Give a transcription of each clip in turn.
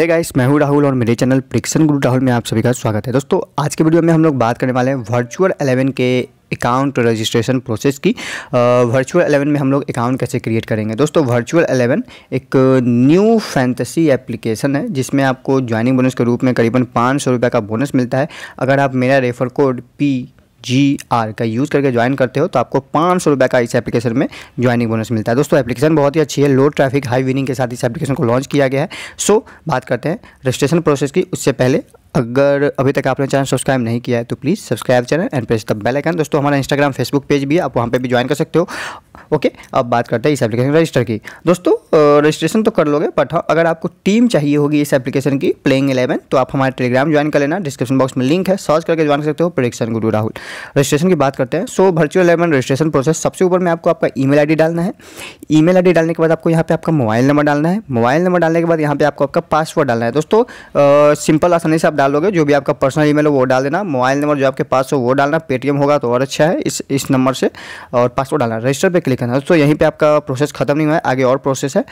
hey guys मैं हूं राहुल और मेरे चैनल प्रिक्सन गुरु राहुल में आप सभी का स्वागत है दोस्तों आज के वीडियो में हम लोग बात करने वाले हैं वर्चुअल एलेवन के अकाउंट रजिस्ट्रेशन प्रोसेस की वर्चुअल एलेवन में हम लोग अकाउंट कैसे क्रिएट करेंगे दोस्तों वर्चुअल एलेवन एक न्यू फैंटेसी एप्लीकेशन है जिसमें आपको ज्वाइनिंग बोनस के रूप में करीबन पाँच सौ रुपये का बोनस मिलता है अगर आप मेरा refer code P G R का यूज़ करके ज्वाइन करते हो तो आपको पाँच सौ रुपये का इस एप्लीकेशन में ज्वाइनिंग बोनस मिलता है दोस्तों एप्लीकेशन बहुत ही अच्छी है लो ट्रैफिक हाई विनिंग के साथ इस एप्लीकेशन को लॉन्च किया गया है सो बात करते हैं रजिस्ट्रेशन प्रोसेस की उससे पहले अगर अभी तक आपने चैनल सब्सक्राइब नहीं किया है तो please subscribe channel and press the bell icon दोस्तों हमारा इंस्टाग्राम फेसबुक पेज भी है आप वहाँ पे भी ज्वाइन कर सकते हो ओके अब बात करते हैं इस एप्लीकेशन रजिस्टर की दोस्तों रजिस्ट्रेशन तो कर लोगे बट अगर आपको टीम चाहिए होगी इस एप्लीकेशन की प्लेइंग इलेवन तो आप हमारे टेलीग्राम ज्वाइन कर लेना डिस्क्रिप्शन बॉक्स में लिंक है सर्च करके ज्वाइन कर सकते हो प्रोडिक्शन गुरु राहुल रजिस्ट्रेशन की बात करते हैं so virtual eleven registration process सबसे ऊपर में आपको आपका ई मेल डालना है ई मेल डालने के बाद आपको यहाँ पर आपका मोबाइल नंबर डालना है मोबाइल नंबर डालने के बाद यहाँ पे आपको आपका पासवर्ड डालना है दोस्तों सिंपल आसानी से आप डालोगे जो भी आपका पर्सनल ई हो वो डाल देना मोबाइल नंबर जो आपके पास हो वो डालना पेटीएम होगा तो और अच्छा है इस इस नंबर से और पासवर्ड डालना रजिस्टर पर क्लिक करना है दोस्तों यहीं पे आपका प्रोसेस खत्म नहीं हुआ है आगे और प्रोसेस है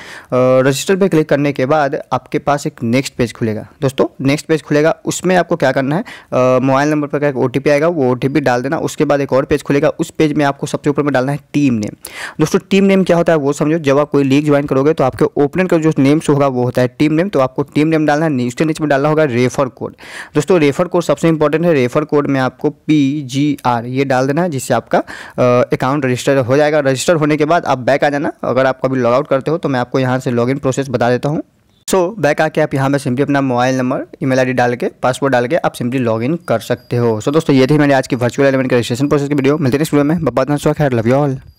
रजिस्टर पे क्लिक करने के बाद आपके पास एक नेक्स्ट पेज खुलेगा दोस्तों नेक्स्ट पेज खुलेगा उसमें आपको क्या करना है मोबाइल नंबर पर एक ओ आएगा वो ओ डाल देना उसके बाद एक और पेज खुलेगा उस पेज में आपको सबसे ऊपर में डालना है टीम नेम दोस्तों टीम नेम क्या होता है वो समझो जब आप कोई लीग ज्वाइन करोगे तो आपके ओपनर का जो नेम्स होगा वो होता है टीम नेम तो आपको टीम नेम डालना है उसके नीचे में डालना होगा रेफर कोड दोस्तों रेफर कोड सबसे इंपॉर्टेंट है रेफर कोड में आपको पी जी आर ये डाल देना है जिससे आपका अकाउंट रजिस्टर हो जाएगा रजिस्टर रजिस्टर होने के बाद आप बैक आ जाना अगर आप कभी लॉगआउट करते हो तो मैं आपको यहाँ से लॉगिन प्रोसेस बता देता हूँ सो so, बैक आके आप यहाँ पर सिंपली अपना मोबाइल नंबर ईमेल आईडी डाल के पासवर्ड डाल के आप सिंपली लॉगिन कर सकते हो सो so, दोस्तों ये थी मेरे आज की वर्चुअल एलिमेंट के रजिस्ट्रेशन प्रोसेस की वीडियो मिलते हैं इस वीडियो में बहुत स्वस्थ है लव यू ऑल